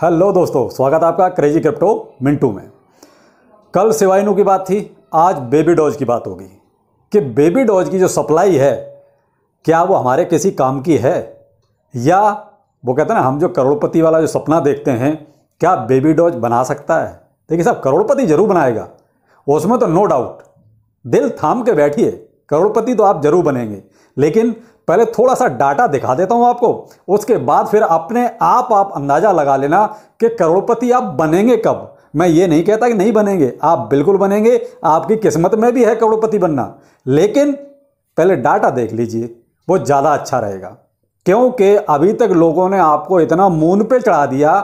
hello दोस्तों स्वागत है आपका क्रेजी क्रिप्टो मिंटू में कल सिवाइनू की बात थी आज बेबी डॉज की बात होगी कि बेबी डॉज की जो सप्लाई है क्या वो हमारे किसी काम की है या वो कहते हैं ना हम जो करोड़पति वाला जो सपना देखते हैं क्या बेबी डॉज बना सकता है देखिए साहब करोड़पति जरूर बनाएगा उसमें तो नो डाउट दिल थाम के बैठिए करोड़पति तो आप जरूर बनेंगे लेकिन पहले थोड़ा सा डाटा दिखा देता हूं आपको उसके बाद फिर अपने आप आप अंदाज़ा लगा लेना कि करोड़पति आप बनेंगे कब मैं ये नहीं कहता कि नहीं बनेंगे आप बिल्कुल बनेंगे आपकी किस्मत में भी है करोड़पति बनना लेकिन पहले डाटा देख लीजिए वो ज़्यादा अच्छा रहेगा क्योंकि अभी तक लोगों ने आपको इतना मून पे चढ़ा दिया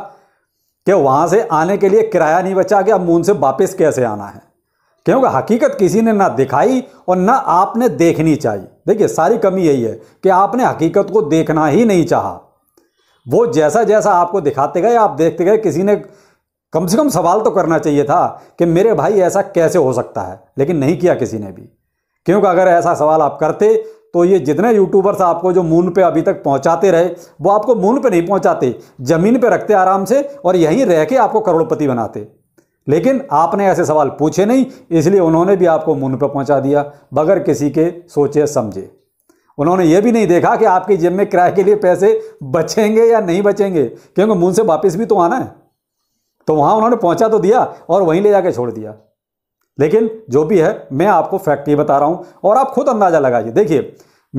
कि वहाँ से आने के लिए किराया नहीं बचा कि अब मून से वापस कैसे आना है क्योंकि हकीकत किसी ने ना दिखाई और ना आपने देखनी चाहिए देखिए सारी कमी यही है कि आपने हकीकत को देखना ही नहीं चाहा वो जैसा जैसा आपको दिखाते गए आप देखते गए किसी ने कम से कम सवाल तो करना चाहिए था कि मेरे भाई ऐसा कैसे हो सकता है लेकिन नहीं किया किसी ने भी क्योंकि अगर ऐसा सवाल आप करते तो ये जितने यूट्यूबर्स आपको जो मून पे अभी तक पहुंचाते रहे वो आपको मून पे नहीं पहुंचाते ज़मीन पे रखते आराम से और यहीं रह के आपको करोड़पति बनाते लेकिन आपने ऐसे सवाल पूछे नहीं इसलिए उन्होंने भी आपको मुंह पर पहुंचा दिया बगैर किसी के सोचे समझे उन्होंने यह भी नहीं देखा कि आपकी जिम में किराए के लिए पैसे बचेंगे या नहीं बचेंगे क्योंकि मुंह से वापस भी तो आना है तो वहां उन्होंने पहुंचा तो दिया और वहीं ले जाके छोड़ दिया लेकिन जो भी है मैं आपको फैक्ट ये बता रहा हूं और आप खुद अंदाज़ा लगाइए देखिए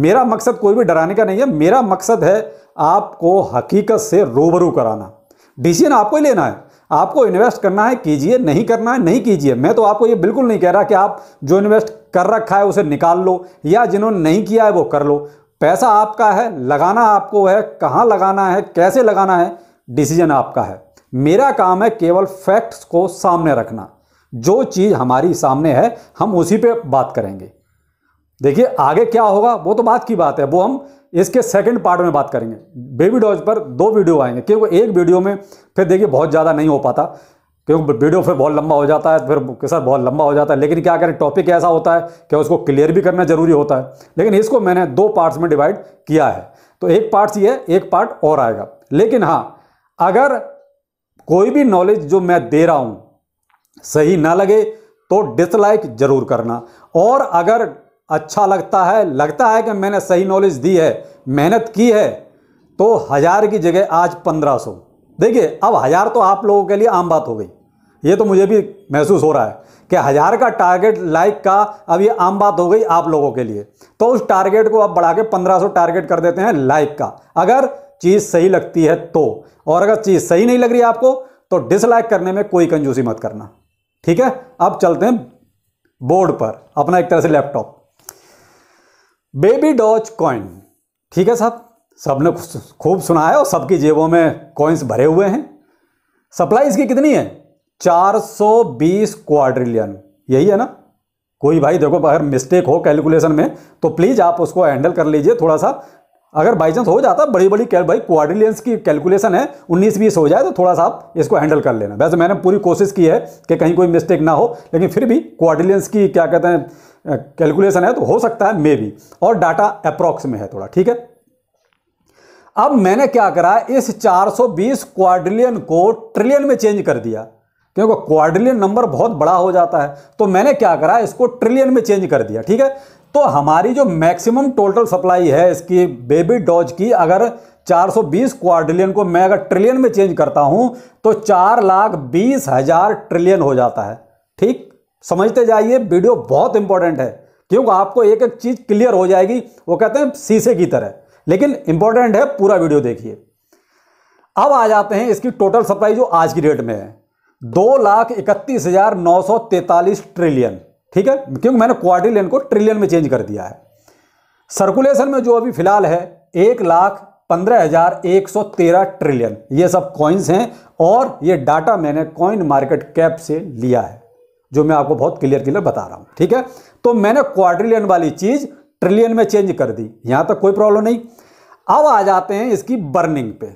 मेरा मकसद कोई भी डराने का नहीं है मेरा मकसद है आपको हकीकत से रूबरू कराना डिसीजन आपको ही लेना है आपको इन्वेस्ट करना है कीजिए नहीं करना है नहीं कीजिए मैं तो आपको ये बिल्कुल नहीं कह रहा कि आप जो इन्वेस्ट कर रखा है उसे निकाल लो या जिन्होंने नहीं किया है वो कर लो पैसा आपका है लगाना आपको है कहाँ लगाना है कैसे लगाना है डिसीजन आपका है मेरा काम है केवल फैक्ट्स को सामने रखना जो चीज़ हमारी सामने है हम उसी पे बात करेंगे देखिए आगे क्या होगा वो तो बात की बात है वो हम इसके सेकंड पार्ट में बात करेंगे बेबी डॉज पर दो वीडियो आएंगे क्योंकि एक वीडियो में फिर देखिए बहुत ज़्यादा नहीं हो पाता क्योंकि वीडियो फिर बहुत लंबा हो जाता है फिर सर बहुत लंबा हो जाता है लेकिन क्या करें टॉपिक ऐसा होता है कि उसको क्लियर भी करना ज़रूरी होता है लेकिन इसको मैंने दो पार्ट्स में डिवाइड किया है तो एक पार्ट ये है एक पार्ट और आएगा लेकिन हाँ अगर कोई भी नॉलेज जो मैं दे रहा हूँ सही ना लगे तो डिसलाइक ज़रूर करना और अगर अच्छा लगता है लगता है कि मैंने सही नॉलेज दी है मेहनत की है तो हज़ार की जगह आज पंद्रह सौ देखिए अब हज़ार तो आप लोगों के लिए आम बात हो गई ये तो मुझे भी महसूस हो रहा है कि हज़ार का टारगेट लाइक का अब ये आम बात हो गई आप लोगों के लिए तो उस टारगेट को आप बढ़ा के पंद्रह सौ टारगेट कर देते हैं लाइक का अगर चीज़ सही लगती है तो और अगर चीज़ सही नहीं लग रही आपको तो डिसलाइक करने में कोई कंजूसी मत करना ठीक है अब चलते हैं बोर्ड पर अपना एक तरह से लैपटॉप बेबी डॉज कॉइन ठीक है साहब सब ने खूब सुना है और सबकी जेबों में कॉइन्स भरे हुए हैं सप्लाई इसकी कितनी है 420 क्वाड्रिलियन यही है ना कोई भाई देखो अगर मिस्टेक हो कैलकुलेशन में तो प्लीज़ आप उसको हैंडल कर लीजिए थोड़ा सा अगर बाई चांस हो जाता बड़ी बड़ी कैल भाई क्वाड्रिलियंस की कैलकुलेशन है उन्नीस बीस हो जाए तो थोड़ा सा आप इसको हैंडल कर लेना वैसे मैंने पूरी कोशिश की है कि कहीं कोई मिस्टेक ना हो लेकिन फिर भी क्वाड्रिलियंस की क्या कहते हैं कैलकुलेशन है तो हो सकता है मे बी और डाटा अप्रोक्स में है थोड़ा ठीक है अब मैंने क्या करा इस 420 क्वाड्रिलियन को ट्रिलियन में चेंज कर दिया क्योंकि क्वाड्रिलियन नंबर बहुत बड़ा हो जाता है तो मैंने क्या करा इसको ट्रिलियन में चेंज कर दिया ठीक है तो हमारी जो मैक्सिमम टोटल सप्लाई है इसकी बेबी डॉज की अगर 420 क्वाड्रिलियन को मैं अगर ट्रिलियन में चेंज करता हूं तो चार लाख बीस हजार ट्रिलियन हो जाता है ठीक समझते जाइए वीडियो बहुत इंपॉर्टेंट है क्योंकि आपको एक एक चीज़ क्लियर हो जाएगी वो कहते हैं शीशे की तरह लेकिन इंपॉर्टेंट है पूरा वीडियो देखिए अब आ जाते हैं इसकी टोटल सप्लाई जो आज की डेट में है दो लाख इकतीस हज़ार नौ सौ तैतालीस ट्रिलियन ठीक है क्योंकि मैंने क्वार्टिलियन को ट्रिलियन में चेंज कर दिया है सर्कुलेशन में जो अभी फिलहाल है एक लाख पंद्रह हजार एक सौ तेरह ट्रिलियन ये सब कॉइन्स हैं और ये डाटा मैंने कॉइन मार्केट कैप से लिया है जो मैं आपको बहुत क्लियर क्लियर बता रहा हूं ठीक है तो मैंने क्वाड्रिलियन वाली चीज़ ट्रिलियन में चेंज कर दी यहां तक कोई प्रॉब्लम नहीं अब आ जाते हैं इसकी बर्निंग पे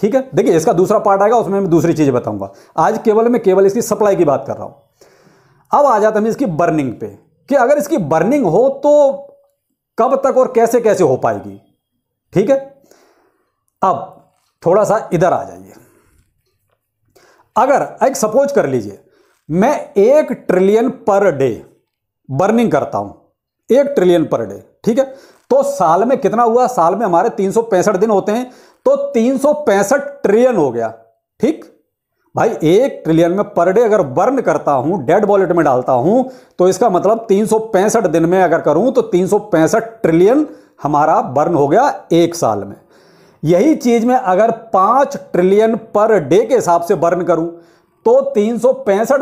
ठीक है देखिए इसका दूसरा पार्ट आएगा उसमें मैं दूसरी चीज़ बताऊंगा आज केवल मैं केवल इसकी सप्लाई की बात कर रहा हूं अब आ जाते हैं इसकी बर्निंग पे कि अगर इसकी बर्निंग हो तो कब तक और कैसे कैसे हो पाएगी ठीक है अब थोड़ा सा इधर आ जाइए अगर एक सपोज कर लीजिए मैं एक ट्रिलियन पर डे बर्निंग करता हूं एक ट्रिलियन पर डे ठीक है तो साल में कितना हुआ साल में हमारे तीन दिन होते हैं तो तीन ट्रिलियन हो गया ठीक भाई एक ट्रिलियन में पर डे अगर बर्न करता हूं डेड वॉलेट में डालता हूं तो इसका मतलब तीन दिन में अगर करूं तो तीन ट्रिलियन हमारा बर्न हो गया एक साल में यही चीज में अगर पांच ट्रिलियन पर डे के हिसाब से बर्न करूं तो तीन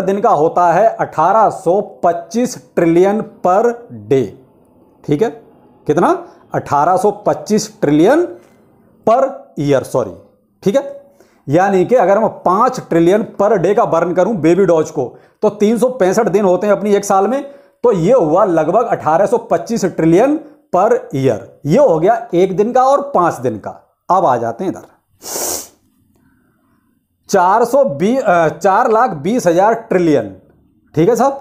दिन का होता है 1825 ट्रिलियन पर डे ठीक है कितना 1825 ट्रिलियन पर ईयर सॉरी ठीक है यानी कि अगर मैं पांच ट्रिलियन पर डे का बर्न करूं बेबी डॉज को तो तीन दिन होते हैं अपनी एक साल में तो ये हुआ लगभग 1825 ट्रिलियन पर ईयर ये हो गया एक दिन का और पांच दिन का अब आ जाते हैं इधर चार सौ बी चार लाख बीस हज़ार ट्रिलियन ठीक है साहब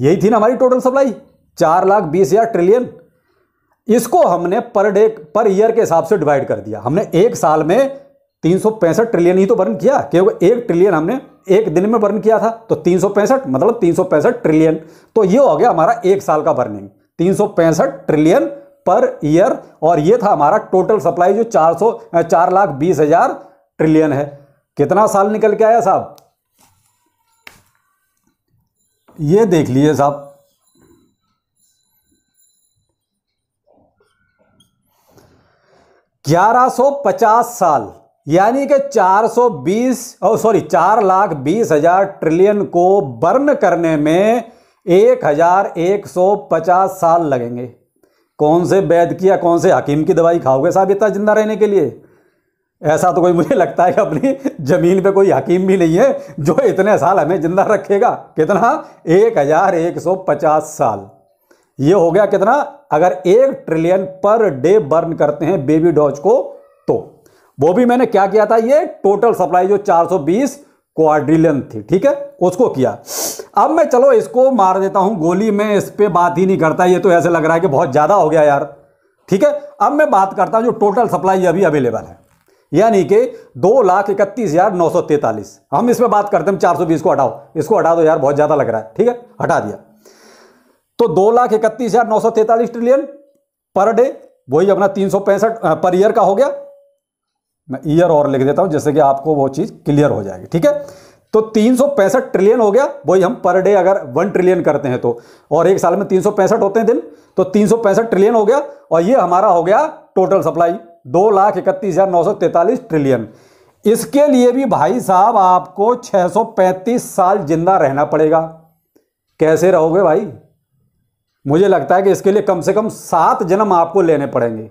यही थी ना हमारी टोटल सप्लाई चार लाख बीस हज़ार ट्रिलियन इसको हमने पर डे पर ईयर के हिसाब से डिवाइड कर दिया हमने एक साल में तीन सौ पैंसठ ट्रिलियन ही तो बर्न किया क्योंकि एक ट्रिलियन हमने एक दिन में बर्न किया था तो तीन सौ पैंसठ मतलब तीन सौ पैंसठ ट्रिलियन तो ये हो गया हमारा एक साल का बर्निंग तीन सौ पैंसठ ट्रिलियन पर ईयर और ये था हमारा टोटल सप्लाई जो चार सौ चार लाख बीस हज़ार ट्रिलियन है कितना साल निकल के आया साहब ये देख लीजिए साहब ग्यारह सो पचास साल यानी कि 420 और सॉरी चार लाख बीस हजार ट्रिलियन को बर्न करने में एक हजार एक सौ पचास साल लगेंगे कौन से वैद्य की या कौन से हकीम की दवाई खाओगे साहब इतना जिंदा रहने के लिए ऐसा तो कोई मुझे लगता है कि अपनी ज़मीन पे कोई हकीम भी नहीं है जो इतने साल हमें ज़िंदा रखेगा कितना एक हज़ार एक सौ पचास साल ये हो गया कितना अगर एक ट्रिलियन पर डे बर्न करते हैं बेबी डॉज को तो वो भी मैंने क्या किया था ये टोटल सप्लाई जो 420 क्वाड्रिलियन थी ठीक है उसको किया अब मैं चलो इसको मार देता हूं गोली में इस पर बात ही नहीं करता ये तो ऐसे लग रहा है कि बहुत ज़्यादा हो गया यार ठीक है अब मैं बात करता हूँ जो टोटल सप्लाई अभी अवेलेबल है यानी कि दो लाख इकतीस हज़ार नौ सौ तैंतालीस हम इसमें बात करते हैं चार सौ बीस को हटाओ इसको हटा दो यार बहुत ज़्यादा लग रहा है ठीक है हटा दिया तो दो लाख इकतीस हज़ार नौ सौ तैंतालीस ट्रिलियन पर डे वही अपना तीन सौ पैंसठ पर ईयर का हो गया मैं ईयर और लिख देता हूं जैसे कि आपको वो चीज़ क्लियर हो जाएगी ठीक है तो तीन सौ पैंसठ ट्रिलियन हो गया वही हम पर डे अगर वन ट्रिलियन करते हैं तो और एक साल में तीन सौ पैंसठ होते हैं दिन तो तीन सौ पैंसठ ट्रिलियन हो गया और ये हमारा हो गया टोटल सप्लाई दो लाख इकतीस हज़ार नौ सौ तैतालीस ट्रिलियन इसके लिए भी भाई साहब आपको छह सौ पैंतीस साल जिंदा रहना पड़ेगा कैसे रहोगे भाई मुझे लगता है कि इसके लिए कम से कम सात जन्म आपको लेने पड़ेंगे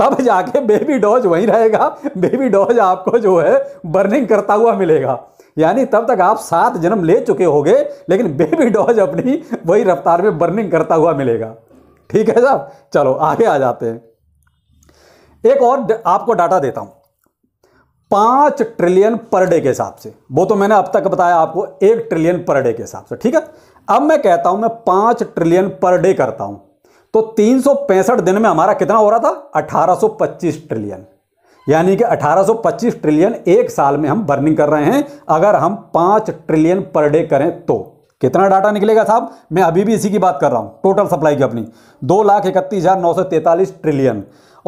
तब जाके बेबी डॉज वहीं रहेगा बेबी डॉज आपको जो है बर्निंग करता हुआ मिलेगा यानी तब तक आप सात जन्म ले चुके होंगे लेकिन बेबी डॉज अपनी वही रफ्तार में बर्निंग करता हुआ मिलेगा ठीक है साहब चलो आगे आ जाते हैं एक और आपको डाटा देता हूं पांच ट्रिलियन पर डे के हिसाब से वो तो मैंने अब तक बताया आपको एक ट्रिलियन पर डे के हिसाब से ठीक है अब मैं कहता हूं मैं पांच ट्रिलियन पर डे करता हूं तो तीन दिन में हमारा कितना हो रहा था अठारह ट्रिलियन यानी कि 1825 ट्रिलियन एक साल में हम बर्निंग कर रहे हैं अगर हम पांच ट्रिलियन पर डे करें तो कितना डाटा निकलेगा साहब मैं अभी भी इसी की बात कर रहा हूं टोटल सप्लाई की अपनी दो लाख इकतीस हजार नौ सौ तैतालीस ट्रिलियन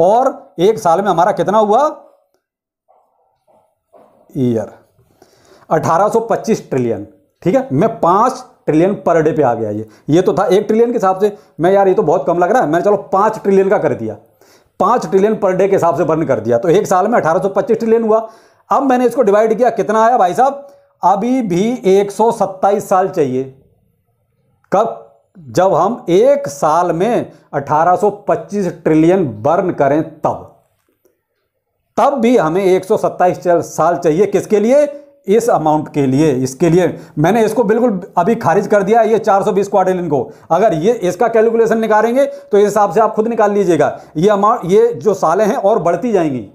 और एक साल में हमारा कितना हुआ ईयर 1825 ट्रिलियन ठीक है मैं पांच ट्रिलियन पर डे पे आ गया ये ये तो था एक ट्रिलियन के हिसाब से मैं यार ये तो बहुत कम लग रहा है मैंने चलो पांच ट्रिलियन का कर दिया पांच ट्रिलियन पर डे के हिसाब से बर्न कर दिया तो एक साल में अठारह ट्रिलियन हुआ अब मैंने इसको डिवाइड किया कितना आया भाई साहब अभी भी 127 साल चाहिए कब जब हम एक साल में 1825 ट्रिलियन बर्न करें तब तब भी हमें 127 साल चाहिए किसके लिए इस अमाउंट के लिए इसके लिए मैंने इसको बिल्कुल अभी खारिज कर दिया ये 420 क्वाड्रिलियन को अगर ये इसका कैलकुलेशन निकालेंगे तो इस हिसाब से आप खुद निकाल लीजिएगा ये अमाउंट ये जो सालें हैं और बढ़ती जाएंगी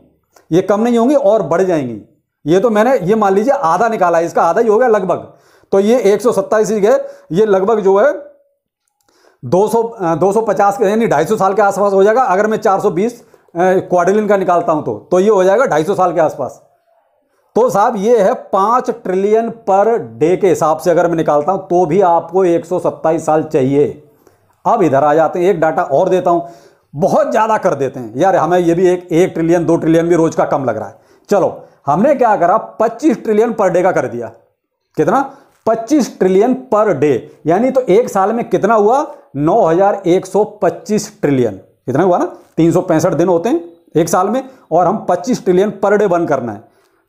ये कम नहीं होंगी और बढ़ जाएंगी ये तो मैंने ये मान लीजिए आधा निकाला इसका आधा ही हो गया लगभग तो ये एक सौ सत्ताईस ही गए ये लगभग जो है दो सौ दो सौ पचास के यानी ढाई सौ साल के आसपास हो जाएगा अगर मैं चार सौ बीस क्वाड्रिलियन का निकालता हूं तो तो ये हो जाएगा ढाई सौ साल के आसपास तो साहब ये है पाँच ट्रिलियन पर डे के हिसाब से अगर मैं निकालता हूं तो भी आपको एक सौ सत्ताईस साल चाहिए अब इधर आ जाते हैं एक डाटा और देता हूं बहुत ज़्यादा कर देते हैं यार हमें ये भी एक एक ट्रिलियन दो ट्रिलियन भी रोज का कम लग रहा है चलो हमने क्या करा 25 ट्रिलियन पर डे का कर दिया कितना 25 ट्रिलियन पर डे यानी तो एक साल में कितना हुआ 9125 ट्रिलियन कितना हुआ ना तीन दिन होते हैं एक साल में और हम 25 ट्रिलियन पर डे बर्न करना है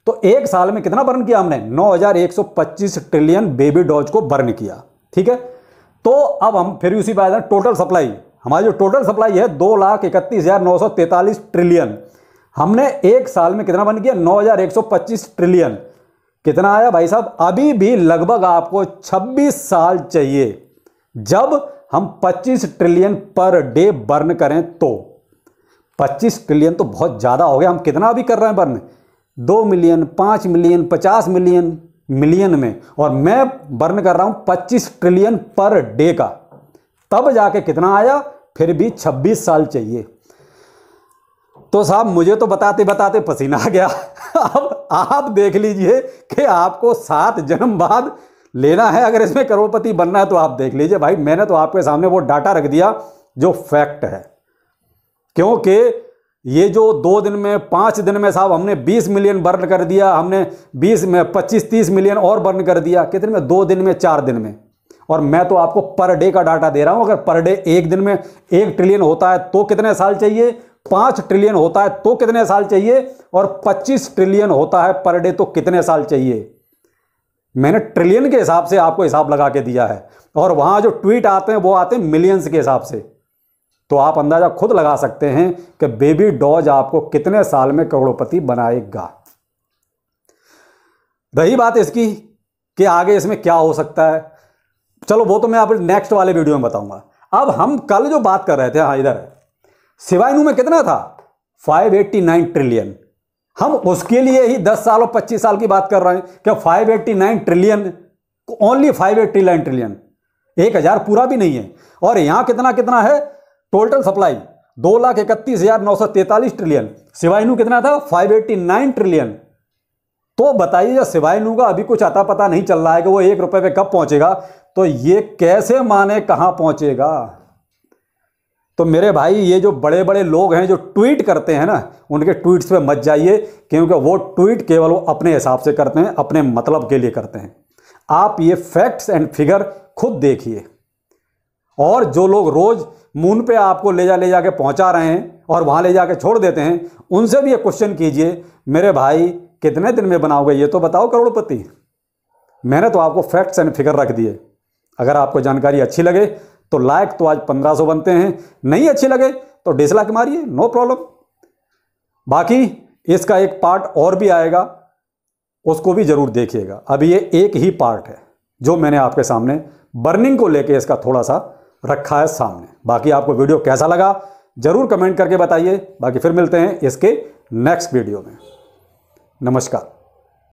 तो एक साल में कितना बर्न किया हमने 9125 ट्रिलियन बेबी डॉज को बर्न किया ठीक है तो अब हम फिर उसी पर आ जाए टोटल सप्लाई हमारी जो टोटल सप्लाई है दो लाख इकतीस हज़ार नौ सौ तैतालीस ट्रिलियन हमने एक साल में कितना बन गया 9,125 ट्रिलियन कितना आया भाई साहब अभी भी लगभग आपको 26 साल चाहिए जब हम 25 ट्रिलियन पर डे बर्न करें तो 25 ट्रिलियन तो बहुत ज़्यादा हो गया हम कितना अभी कर रहे हैं बर्न दो मिलियन पाँच मिलियन पचास मिलियन मिलियन में और मैं बर्न कर रहा हूँ पच्चीस ट्रिलियन पर डे का तब जाके कितना आया फिर भी छब्बीस साल चाहिए तो साहब मुझे तो बताते बताते पसीना आ गया अब आप देख लीजिए कि आपको सात जन्म बाद लेना है अगर इसमें करोड़पति बनना है तो आप देख लीजिए भाई मैंने तो आपके सामने वो डाटा रख दिया जो फैक्ट है क्योंकि ये जो दो दिन में पाँच दिन में साहब हमने 20 मिलियन बर्न कर दिया हमने 20 में 25 30 मिलियन और बर्न कर दिया कितने में दो दिन में चार दिन में और मैं तो आपको पर डे का डाटा दे रहा हूं अगर पर डे एक दिन में एक ट्रिलियन होता है तो कितने साल चाहिए पांच ट्रिलियन होता है तो कितने साल चाहिए और पच्चीस ट्रिलियन होता है पर डे तो कितने साल चाहिए मैंने ट्रिलियन के हिसाब से आपको हिसाब लगा के दिया है और वहां जो ट्वीट आते हैं वो आते हैं मिलियंस के हिसाब से तो आप अंदाजा खुद लगा सकते हैं कि बेबी डॉज आपको कितने साल में करोड़पति बनाएगा रही बात इसकी कि आगे इसमें क्या हो सकता है चलो वो तो मैं आप नेक्स्ट वाले वीडियो में बताऊंगा अब हम कल जो बात कर रहे थे हाँ इधर सिवाइनू में कितना था 589 ट्रिलियन हम उसके लिए ही 10 साल और 25 साल की बात कर रहे हैं क्या 589 ट्रिलियन ओनली 589 ट्रिलियन एक हजार पूरा भी नहीं है और यहां कितना कितना है टोटल सप्लाई दो लाख इकतीस हजार नौ सौ तैतालीस ट्रिलियन सिवाइनू कितना था फाइव एट्टी नाइन ट्रिलियन तो बताइए सिवाइनू का अभी कुछ अता पता नहीं चल रहा है कि वो एक रुपए पे कब पहुंचेगा तो ये कैसे माने कहाँ पहुँचेगा तो मेरे भाई ये जो बड़े बड़े लोग हैं जो ट्वीट करते हैं ना उनके ट्वीट्स पे मत जाइए क्योंकि वो ट्वीट केवल वो अपने हिसाब से करते हैं अपने मतलब के लिए करते हैं आप ये फैक्ट्स एंड फिगर खुद देखिए और जो लोग रोज़ मून पे आपको ले जा ले जा पहुंचा रहे हैं और वहाँ ले जा छोड़ देते हैं उनसे भी ये क्वेश्चन कीजिए मेरे भाई कितने दिन में बनाओगे ये तो बताओ करोड़पति मैंने तो आपको फैक्ट्स एंड फिगर रख दिए अगर आपको जानकारी अच्छी लगे तो लाइक तो आज 1500 बनते हैं नहीं अच्छी लगे तो डिसलाइक मारिए नो प्रॉब्लम बाकी इसका एक पार्ट और भी आएगा उसको भी ज़रूर देखिएगा अब ये एक ही पार्ट है जो मैंने आपके सामने बर्निंग को लेके इसका थोड़ा सा रखा है सामने बाकी आपको वीडियो कैसा लगा ज़रूर कमेंट करके बताइए बाकी फिर मिलते हैं इसके नेक्स्ट वीडियो में नमस्कार